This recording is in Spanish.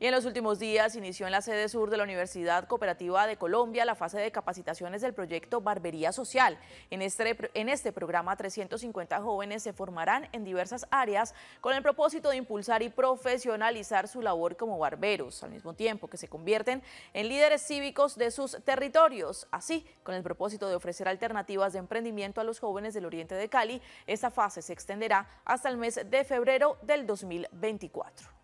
Y en los últimos días inició en la sede sur de la Universidad Cooperativa de Colombia la fase de capacitaciones del proyecto Barbería Social. En este, en este programa 350 jóvenes se formarán en diversas áreas con el propósito de impulsar y profesionalizar su labor como barberos, al mismo tiempo que se convierten en líderes cívicos de sus territorios. Así, con el propósito de ofrecer alternativas de emprendimiento a los jóvenes del oriente de Cali, esta fase se extenderá hasta el mes de febrero del 2024.